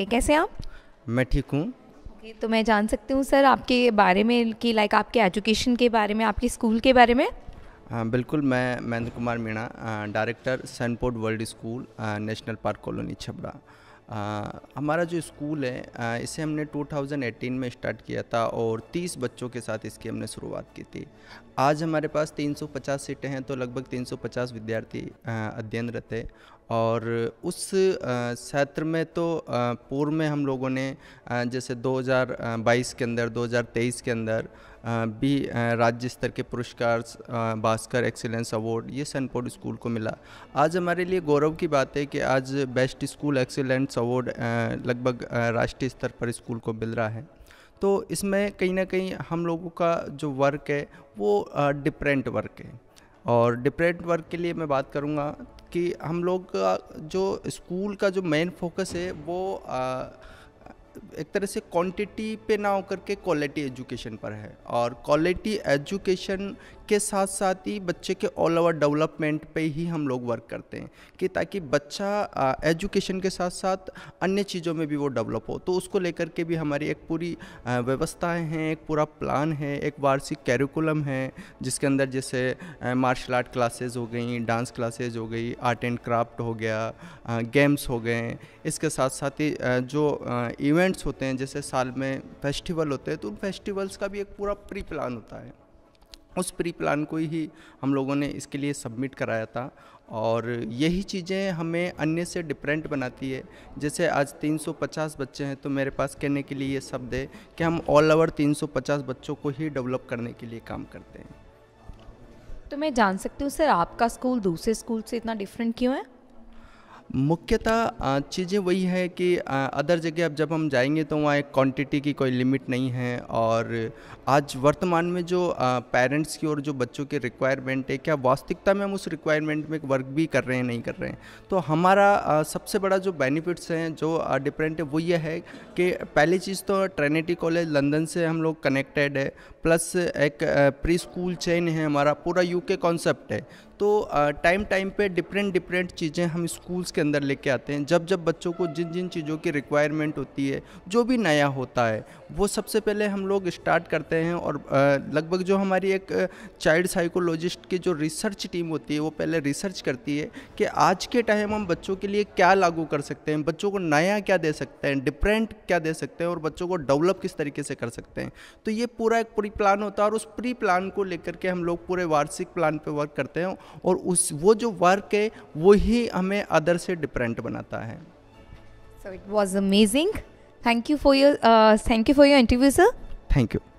okay okay, कैसे आप मैं ठीक हूँ okay, तो मैं जान सकती हूँ सर आपके बारे में कि लाइक आपके एजुकेशन के बारे में आपके स्कूल के बारे में आ, हाँ, बिल्कुल मैं Mahendra Kumar Meena director Sunport world school national park colony Chhabra हमारा जो स्कूल है आ, इसे हमने 2018 में स्टार्ट किया था और 30 बच्चों के साथ इसकी हमने शुरुआत की थी आज हमारे पास 350 सीटें हैं तो लगभग 350 विद्यार्थी अध्ययनरत है और उस क्षेत्र में तो पूर्व में हम लोगों ने जैसे 2022 के अंदर 2023 के अंदर भी राज्य स्तर के पुरस्कार भास्कर एक्सीलेंस अवार्ड ये सनपोर्ट स्कूल को मिला आज हमारे लिए गौरव की बात है कि आज बेस्ट स्कूल एक्सीलेंस अवार्ड लगभग राष्ट्रीय स्तर पर स्कूल को मिल रहा है तो इसमें कहीं ना कहीं हम लोगों का जो वर्क है वो डिफरेंट वर्क है और डिप्रेट वर्क के लिए मैं बात करूँगा कि हम लोग का जो स्कूल का जो मेन फोकस है वो आ, एक तरह से क्वांटिटी पे ना होकर के क्वालिटी एजुकेशन पर है और क्वालिटी एजुकेशन के साथ साथ ही बच्चे के ऑल ओवर डेवलपमेंट पे ही हम लोग वर्क करते हैं कि ताकि बच्चा एजुकेशन के साथ साथ अन्य चीज़ों में भी वो डेवलप हो तो उसको लेकर के भी हमारी एक पूरी व्यवस्थाएं हैं एक पूरा प्लान है एक वार्षिक कैरिकुलम है जिसके अंदर जैसे मार्शल आर्ट क्लासेज हो गई डांस क्लासेज हो गई आर्ट एंड क्राफ्ट हो गया गेम्स हो गए इसके साथ साथ ही जो इवेंट इवेंट्स होते हैं जैसे साल में फेस्टिवल होते हैं तो उन फेस्टिवल्स का भी एक पूरा प्री प्लान होता है उस प्री प्लान को ही हम लोगों ने इसके लिए सबमिट कराया था और यही चीज़ें हमें अन्य से डिफरेंट बनाती है जैसे आज 350 बच्चे हैं तो मेरे पास कहने के लिए ये शब्द है कि हम ऑल ओवर 350 बच्चों को ही डेवलप करने के लिए काम करते हैं तो मैं जान सकती हूँ सर आपका स्कूल दूसरे स्कूल से इतना डिफरेंट क्यों है मुख्यतः चीज़ें वही है कि अदर जगह अब जब हम जाएंगे तो वहाँ एक क्वांटिटी की कोई लिमिट नहीं है और आज वर्तमान में जो पेरेंट्स की और जो बच्चों के रिक्वायरमेंट है क्या वास्तविकता में हम उस रिक्वायरमेंट में वर्क भी कर रहे हैं नहीं कर रहे हैं तो हमारा सबसे बड़ा जो बेनिफिट्स हैं जो डिफरेंट है वो ये है कि पहली चीज़ तो ट्रेनिटी कॉलेज लंदन से हम लोग कनेक्टेड है प्लस एक प्री स्कूल चेन है हमारा पूरा यू कॉन्सेप्ट है तो टाइम टाइम पर डिफरेंट डिफरेंट चीज़ें हम स्कूल्स के के अंदर लेके आते हैं जब जब बच्चों को जिन जिन चीज़ों की रिक्वायरमेंट होती है जो भी नया होता है वो सबसे पहले हम लोग स्टार्ट करते हैं और लगभग जो हमारी एक चाइल्ड साइकोलॉजिस्ट की जो रिसर्च टीम होती है वो पहले रिसर्च करती है कि आज के टाइम हम बच्चों के लिए क्या लागू कर सकते हैं बच्चों को नया क्या दे सकते हैं डिफरेंट क्या दे सकते हैं और बच्चों को डेवलप किस तरीके से कर सकते हैं तो ये पूरा एक प्री प्लान होता है और उस प्री प्लान को लेकर के हम लोग पूरे वार्षिक प्लान पर वर्क करते हैं और उस वो जो वर्क है वो ही हमें अदर से डिफरेंट बनाता है so it was amazing thank you for your thank you for your interview sir thank you